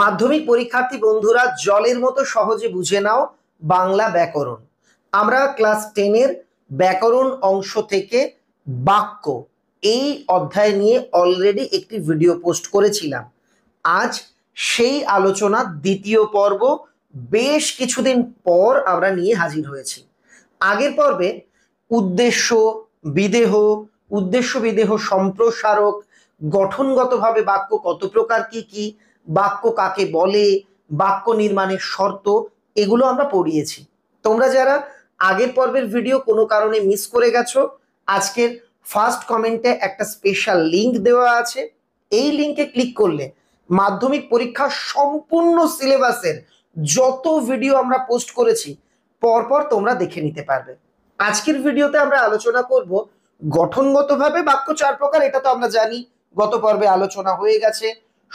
মাধ্যমিক পরীক্ষার্থী বন্ধুরা জলের মতো সহজে বুঝে নাও বাংলা ব্যাকরণ আমরা ক্লাস টেনের ব্যাকরণ অংশ থেকে বাক্য এই অধ্যায় নিয়ে অলরেডি একটি ভিডিও পোস্ট করেছিলাম আজ সেই আলোচনা দ্বিতীয় পর্ব বেশ কিছুদিন পর আমরা নিয়ে হাজির হয়েছি আগের পর্বে উদ্দেশ্য বিদেহ উদ্দেশ্য বিদেহ সম্প্রসারক গঠনগতভাবে বাক্য কত প্রকার কি কি বাক্য কাকে বলে বাক্য নির্মাণের শর্ত এগুলো আমরা পড়িয়েছি তোমরা যারা আগের পর্বের ভিডিও কোনো কারণে মিস করে গেছো আজকের ফার্স্ট কমেন্টে একটা স্পেশাল লিংক দেওয়া আছে এই লিংকে ক্লিক করলে মাধ্যমিক পরীক্ষার সম্পূর্ণ সিলেবাসের যত ভিডিও আমরা পোস্ট করেছি পরপর তোমরা দেখে নিতে পারবে আজকের ভিডিওতে আমরা আলোচনা করব গঠনগতভাবে বাক্য চার প্রকার এটা তো আমরা জানি গত পর্বে আলোচনা হয়ে গেছে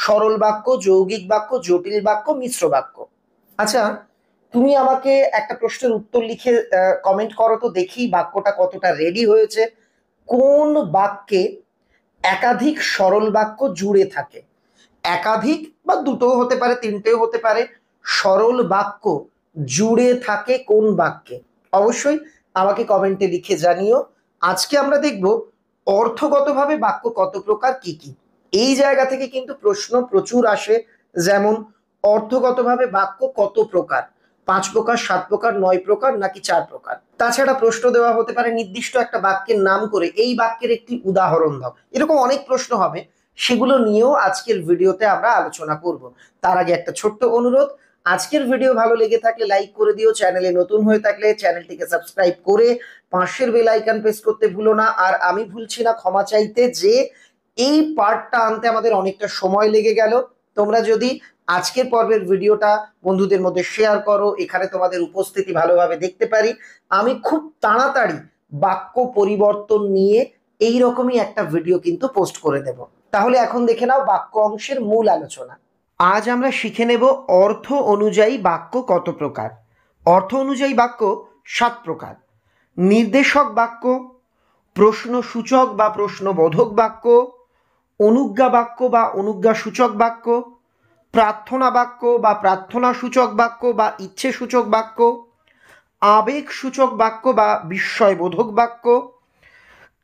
সরল বাক্য যৌগিক বাক্য জটিল বাক্য মিশ্র বাক্য আচ্ছা তুমি আমাকে একটা প্রশ্নের উত্তর লিখে কমেন্ট করো তো দেখি বাক্যটা কতটা রেডি হয়েছে কোন বাক্যে একাধিক সরল বাক্য জুড়ে থাকে একাধিক বা দুটো হতে পারে তিনটেও হতে পারে সরল বাক্য জুড়ে থাকে কোন বাক্যে অবশ্যই আমাকে কমেন্টে লিখে জানিও আজকে আমরা দেখব অর্থগতভাবে বাক্য কত প্রকার কি কী এই জায়গা থেকে কিন্তু প্রশ্ন প্রচুর আসে যেমন অর্থগতভাবে বাক্য কত প্রকার পাঁচ প্রকার সাত প্রকার নয় প্রকার নাকি চার প্রকার তাছাড়া প্রশ্ন দেওয়া হতে পারে নির্দিষ্ট একটা বাক্যের নাম করে এই বাক্যের একটি উদাহরণ দাও এরকম অনেক প্রশ্ন হবে সেগুলো নিয়েও আজকের ভিডিওতে আমরা আলোচনা করব তার আগে একটা ছোট্ট অনুরোধ আজকের ভিডিও ভালো লেগে থাকলে লাইক করে দিও চ্যানেলে নতুন হয়ে থাকলে চ্যানেলটিকে সাবস্ক্রাইব করে পাশের বেল আইকন প্রেস করতে ভুলো না আর আমি ভুলছি না ক্ষমা চাইতে যে এই পার্টটা আনতে আমাদের অনেকটা সময় লেগে গেল তোমরা যদি আজকের পর্বের ভিডিওটা বন্ধুদের মধ্যে শেয়ার করো এখানে তোমাদের উপস্থিতি ভালোভাবে দেখতে পারি আমি খুব তাড়াতাড়ি বাক্য পরিবর্তন নিয়ে এই রকমই একটা ভিডিও কিন্তু পোস্ট করে দেব তাহলে এখন দেখে নাও বাক্য অংশের মূল আলোচনা আজ আমরা শিখে নেব অর্থ অনুযায়ী বাক্য কত প্রকার অর্থ অনুযায়ী বাক্য সাত প্রকার নির্দেশক বাক্য প্রশ্ন সূচক বা প্রশ্নবোধক বাক্য অনুজ্ঞা বাক্য বা অনুজ্ঞা সূচক বাক্য প্রার্থনা বাক্য বা প্রার্থনা সূচক বাক্য বা ইচ্ছে সূচক বাক্য আবেগ সূচক বাক্য বা বিস্ময়বোধক বাক্য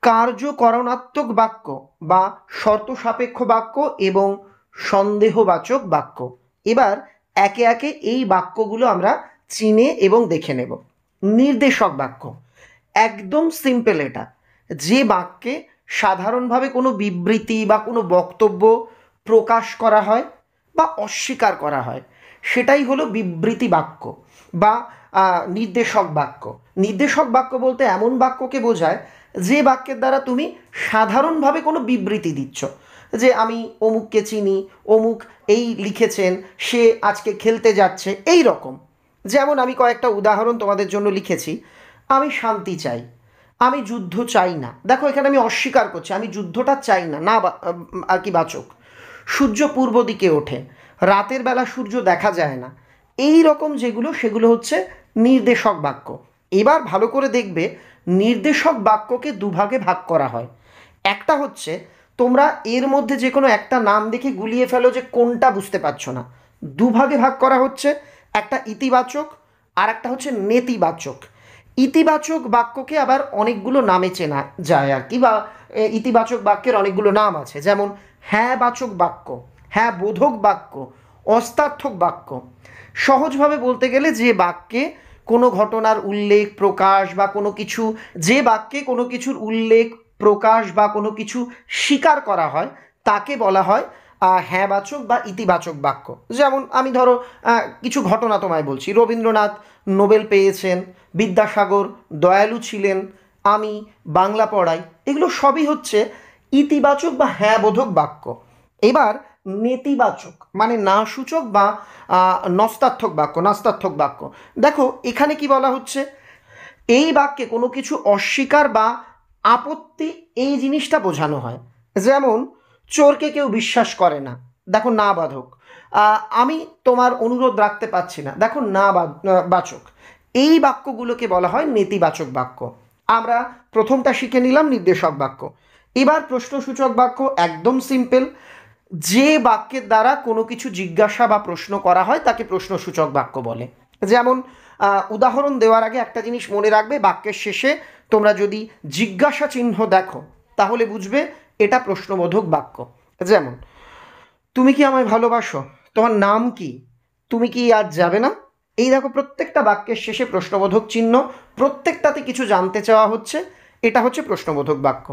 কার্যকরণাত্মক বাক্য বা শর্ত সাপেক্ষ বাক্য এবং সন্দেহবাচক বাক্য এবার একে একে এই বাক্যগুলো আমরা চিনে এবং দেখে নেব নির্দেশক বাক্য একদম সিম্পল এটা যে বাক্যে সাধারণভাবে কোনো বিবৃতি বা কোনো বক্তব্য প্রকাশ করা হয় বা অস্বীকার করা হয় সেটাই হলো বিবৃতি বাক্য বা নির্দেশক বাক্য নির্দেশক বাক্য বলতে এমন বাক্যকে বোঝায় যে বাক্যের দ্বারা তুমি সাধারণভাবে কোনো বিবৃতি দিচ্ছ যে আমি অমুককে চিনি অমুক এই লিখেছেন সে আজকে খেলতে যাচ্ছে এই রকম যেমন আমি কয়েকটা উদাহরণ তোমাদের জন্য লিখেছি আমি শান্তি চাই আমি যুদ্ধ চাই না দেখো এখানে আমি অস্বীকার করছি আমি যুদ্ধটা চাই না না আর কি বাচক সূর্য পূর্ব দিকে ওঠে রাতের বেলা সূর্য দেখা যায় না এই রকম যেগুলো সেগুলো হচ্ছে নির্দেশক বাক্য এবার ভালো করে দেখবে নির্দেশক বাক্যকে দুভাগে ভাগ করা হয় একটা হচ্ছে তোমরা এর মধ্যে যে কোনো একটা নাম দেখে গুলিয়ে ফেলো যে কোনটা বুঝতে পারছো না দুভাগে ভাগ করা হচ্ছে একটা ইতিবাচক আর একটা হচ্ছে নেতিবাচক ইতিবাচক বাক্যকে আবার অনেকগুলো নামে চেনা যায় আর কি বা ইতিবাচক বাক্যের অনেকগুলো নাম আছে যেমন হ্যাঁ বাচক বাক্য হ্যাঁ বোধক বাক্য অস্তার্থক বাক্য সহজভাবে বলতে গেলে যে বাক্যে কোনো ঘটনার উল্লেখ প্রকাশ বা কোনো কিছু যে বাক্যে কোনো কিছুর উল্লেখ প্রকাশ বা কোনো কিছু স্বীকার করা হয় তাকে বলা হয় হ্যাঁবাচক বা ইতিবাচক বাক্য যেমন আমি ধরো কিছু ঘটনা তোমায় বলছি রবীন্দ্রনাথ নোবেল পেয়েছেন বিদ্যাসাগর দয়ালু ছিলেন আমি বাংলা পড়াই এগুলো সবই হচ্ছে ইতিবাচক বা হ্যাঁবোধক বাক্য এবার নেতিবাচক মানে না সূচক বা নস্তার্থক বাক্য নাস্তার্থক বাক্য দেখো এখানে কি বলা হচ্ছে এই বাক্যে কোনো কিছু অস্বীকার বা আপত্তি এই জিনিসটা বোঝানো হয় যেমন চোরকে কেউ বিশ্বাস করে না দেখো না বাধক আমি তোমার অনুরোধ রাখতে পারছি না দেখো না বাচক এই বাক্যগুলোকে বলা হয় নেতিবাচক বাক্য আমরা প্রথমটা শিখে নিলাম নির্দেশক বাক্য এবার প্রশ্নসূচক বাক্য একদম সিম্পল যে বাক্যের দ্বারা কোনো কিছু জিজ্ঞাসা বা প্রশ্ন করা হয় তাকে প্রশ্নসূচক বাক্য বলে যেমন উদাহরণ দেওয়ার আগে একটা জিনিস মনে রাখবে বাক্যের শেষে তোমরা যদি জিজ্ঞাসা চিহ্ন দেখো তাহলে বুঝবে এটা প্রশ্নবোধক বাক্য যেমন তুমি কি আমায় ভালোবাসো তোমার নাম কি তুমি কি আজ যাবে না এই দেখো প্রত্যেকটা বাক্যের শেষে প্রশ্নবোধক চিহ্ন প্রত্যেকটাতে কিছু জানতে চাওয়া হচ্ছে এটা হচ্ছে প্রশ্নবোধক বাক্য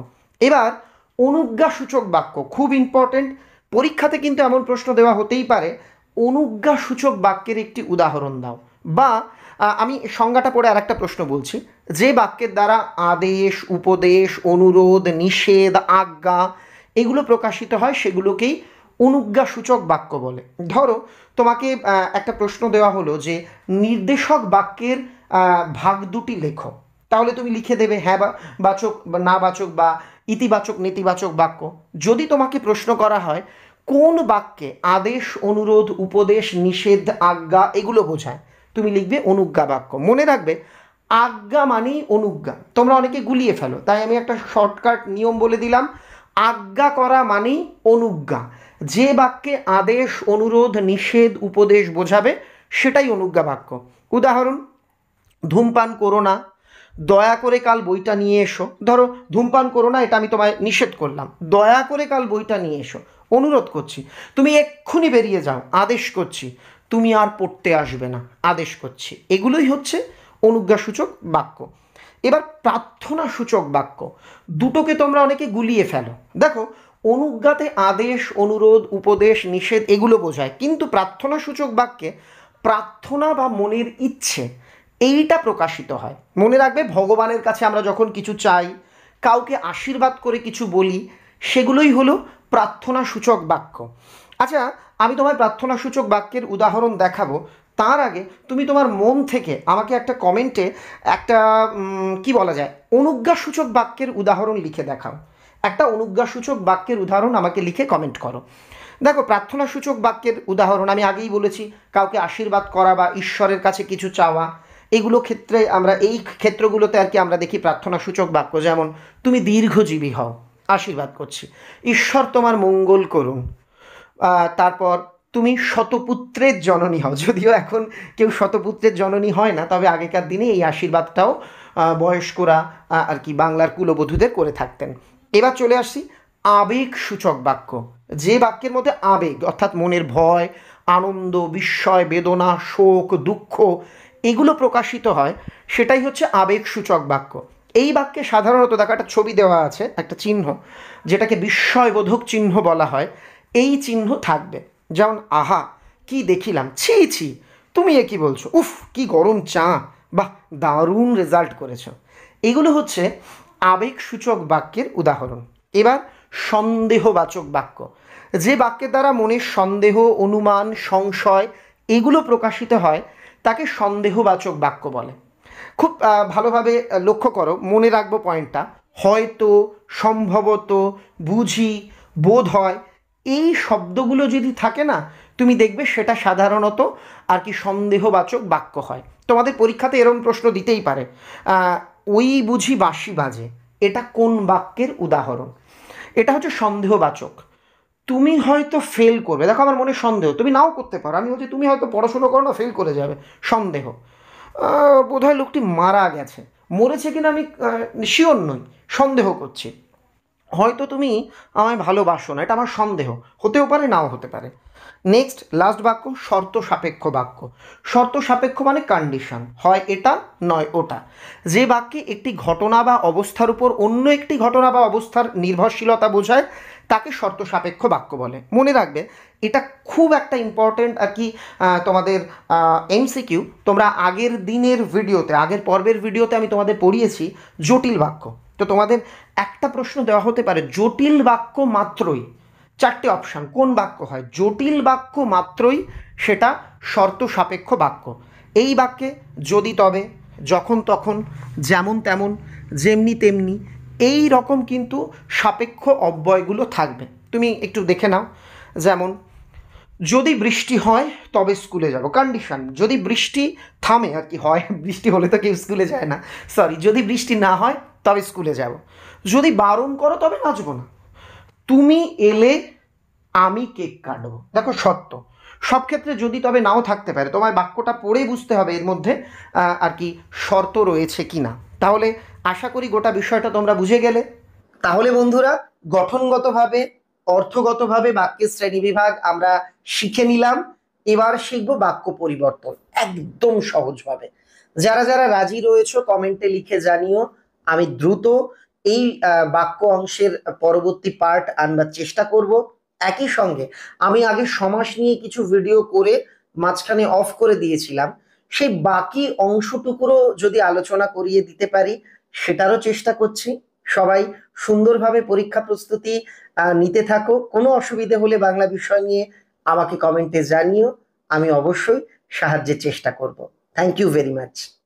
এবার অনুজ্ঞাসূচক বাক্য খুব ইম্পর্টেন্ট পরীক্ষাতে কিন্তু এমন প্রশ্ন দেওয়া হতেই পারে অনুজ্ঞাসূচক বাক্যের একটি উদাহরণ দাও বা আমি সংজ্ঞাটা পড়ে আরেকটা প্রশ্ন বলছি যে বাক্যের দ্বারা আদেশ উপদেশ অনুরোধ নিষেধ আজ্ঞা এগুলো প্রকাশিত হয় সেগুলোকেই অনুজ্ঞাসূচক বাক্য বলে ধরো তোমাকে একটা প্রশ্ন দেওয়া হলো যে নির্দেশক বাক্যের ভাগ দুটি লেখো তাহলে তুমি লিখে দেবে হ্যাঁ বা বাচক না বাচক বা ইতিবাচক নেতিবাচক বাক্য যদি তোমাকে প্রশ্ন করা হয় কোন বাক্যে আদেশ অনুরোধ উপদেশ নিষেধ আজ্ঞা এগুলো বোঝায় তুমি লিখবে অনুজ্ঞা বাক্য মনে রাখবে আজ্ঞা মানেই অনুজ্ঞা তোমরা অনেকে গুলিয়ে ফেলো তাই আমি একটা শর্টকাট নিয়ম বলে দিলাম আজ্ঞা করা মানেই অনুজ্ঞা যে বাক্যে আদেশ অনুরোধ নিষেধ উপদেশ বোঝাবে সেটাই অনুজ্ঞা বাক্য উদাহরণ ধূমপান করো না দয়া করে কাল বইটা নিয়ে এসো ধরো ধূমপান করো না এটা আমি তোমায় নিষেধ করলাম দয়া করে কাল বইটা নিয়ে এসো অনুরোধ করছি তুমি এক্ষুনি বেরিয়ে যাও আদেশ করছি তুমি আর পড়তে আসবে না আদেশ করছে এগুলোই হচ্ছে অনুজ্ঞাসূচক বাক্য এবার প্রার্থনা সূচক বাক্য দুটোকে তোমরা অনেকে গুলিয়ে ফেলো দেখো অনুজ্ঞাতে আদেশ অনুরোধ উপদেশ নিষেধ এগুলো বোঝায় কিন্তু প্রার্থনা সূচক বাক্যে প্রার্থনা বা মনের ইচ্ছে এইটা প্রকাশিত হয় মনে রাখবে ভগবানের কাছে আমরা যখন কিছু চাই কাউকে আশীর্বাদ করে কিছু বলি সেগুলোই হলো প্রার্থনা সূচক বাক্য আচ্ছা আমি তোমায় প্রার্থনাসূচক বাক্যের উদাহরণ দেখাবো তার আগে তুমি তোমার মন থেকে আমাকে একটা কমেন্টে একটা কি বলা যায় অনুজ্ঞাসূচক বাক্যের উদাহরণ লিখে দেখাও একটা অনুজ্ঞাসূচক বাক্যের উদাহরণ আমাকে লিখে কমেন্ট করো দেখো প্রার্থনাসূচক বাক্যের উদাহরণ আমি আগেই বলেছি কাউকে আশীর্বাদ করা বা ঈশ্বরের কাছে কিছু চাওয়া এগুলো ক্ষেত্রে আমরা এই ক্ষেত্রগুলোতে আর কি আমরা দেখি প্রার্থনাসূচক বাক্য যেমন তুমি দীর্ঘজীবী হও আশীর্বাদ করছি ঈশ্বর তোমার মঙ্গল করুন তারপর তুমি শতপুত্রের জননী হও যদিও এখন কেউ শতপুত্রের জননী হয় না তবে আগেকার দিনে এই আশীর্বাদটাও বয়স্করা আর কি বাংলার কুলবধূদের করে থাকতেন এবার চলে আসি আবেগ সূচক বাক্য যে বাক্যের মধ্যে আবেগ অর্থাৎ মনের ভয় আনন্দ বিস্ময় বেদনা শোক দুঃখ এগুলো প্রকাশিত হয় সেটাই হচ্ছে আবেগ সূচক বাক্য এই বাক্যে সাধারণত দেখো একটা ছবি দেওয়া আছে একটা চিহ্ন যেটাকে বিস্ময়বোধক চিহ্ন বলা হয় এই চিহ্ন থাকবে যেমন আহা কি দেখিলাম ছি ছি তুমি এ কি বলছো উফ কি গরম চা বা দারুণ রেজাল্ট করেছ এগুলো হচ্ছে আবেগসূচক বাক্যের উদাহরণ এবার সন্দেহবাচক বাক্য যে বাক্যের দ্বারা মনের সন্দেহ অনুমান সংশয় এগুলো প্রকাশিত হয় তাকে সন্দেহবাচক বাক্য বলে খুব ভালোভাবে লক্ষ্য করো মনে রাখবো পয়েন্টটা হয়তো সম্ভবত বুঝি বোধ হয় এই শব্দগুলো যদি থাকে না তুমি দেখবে সেটা সাধারণত আর কি সন্দেহবাচক বাক্য হয় তোমাদের পরীক্ষাতে এরম প্রশ্ন দিতেই পারে ওই বুঝি বাসি বাজে এটা কোন বাক্যের উদাহরণ এটা হচ্ছে সন্দেহবাচক তুমি হয়তো ফেল করবে দেখো আমার মনে সন্দেহ তুমি নাও করতে পারো আমি হচ্ছে তুমি হয়তো পড়াশুনো করো না ফেল করে যাবে সন্দেহ বোধহয় লোকটি মারা গেছে মরেছে কিনা আমি শিওর নই সন্দেহ করছি হয়তো তুমি আমায় ভালোবাসো না এটা আমার সন্দেহ হতেও পারে নাও হতে পারে নেক্সট লাস্ট বাক্য শর্ত সাপেক্ষ বাক্য শর্ত সাপেক্ষ মানে কন্ডিশন হয় এটা নয় ওটা যে বাক্যে একটি ঘটনা বা অবস্থার উপর অন্য একটি ঘটনা বা অবস্থার নির্ভরশীলতা বোঝায় তাকে শর্ত সাপেক্ষ বাক্য বলে মনে রাখবে এটা খুব একটা ইম্পর্টেন্ট আর কি তোমাদের এমসিকিউ তোমরা আগের দিনের ভিডিওতে আগের পর্বের ভিডিওতে আমি তোমাদের পড়িয়েছি জটিল বাক্য তো তোমাদের একটা প্রশ্ন দেওয়া হতে পারে জটিল বাক্য মাত্রই চারটে অপশান কোন বাক্য হয় জটিল বাক্য মাত্রই সেটা শর্ত সাপেক্ষ বাক্য এই বাক্যে যদি তবে যখন তখন যেমন তেমন যেমনি তেমনি এই রকম কিন্তু সাপেক্ষ অব্যয়গুলো থাকবে তুমি একটু দেখে নাও যেমন যদি বৃষ্টি হয় তবে স্কুলে যাব কন্ডিশন যদি বৃষ্টি থামে আর কি হয় বৃষ্টি হলে তো কেউ স্কুলে যায় না সরি যদি বৃষ্টি না হয় তবে স্কুলে যাব যদি বারণ করো তবে নাচবো না তুমি এলে আমি কেক কাটবো দেখো সত্য সব ক্ষেত্রে যদি তবে নাও থাকতে পারে তোমার বাক্যটা পড়ে বুঝতে হবে এর মধ্যে আর কি শর্ত রয়েছে কি না তাহলে আশা করি গোটা বিষয়টা তোমরা বুঝে গেলে তাহলে বন্ধুরা গঠনগতভাবে অর্থগতভাবে বাক্যের শ্রেণীবিভাগ আমরা শিখে নিলাম এবার শিখবো বাক্য পরিবর্তন একদম সহজভাবে যারা যারা রাজি রয়েছে কমেন্টে লিখে জানিও আমি দ্রুত এই বাক্য অংশের পরবর্তী পার্ট আনবার চেষ্টা করব একই সঙ্গে আমি আগে সমাস নিয়ে কিছু ভিডিও করে মাঝখানে অফ করে দিয়েছিলাম সেই বাকি অংশটুকুরও যদি আলোচনা করিয়ে দিতে পারি সেটারও চেষ্টা করছি সবাই সুন্দরভাবে পরীক্ষা প্রস্তুতি নিতে থাকো কোনো অসুবিধে হলে বাংলা বিষয় নিয়ে আমাকে কমেন্টে জানিও আমি অবশ্যই সাহায্যের চেষ্টা করব থ্যাংক ইউ ভেরি মাচ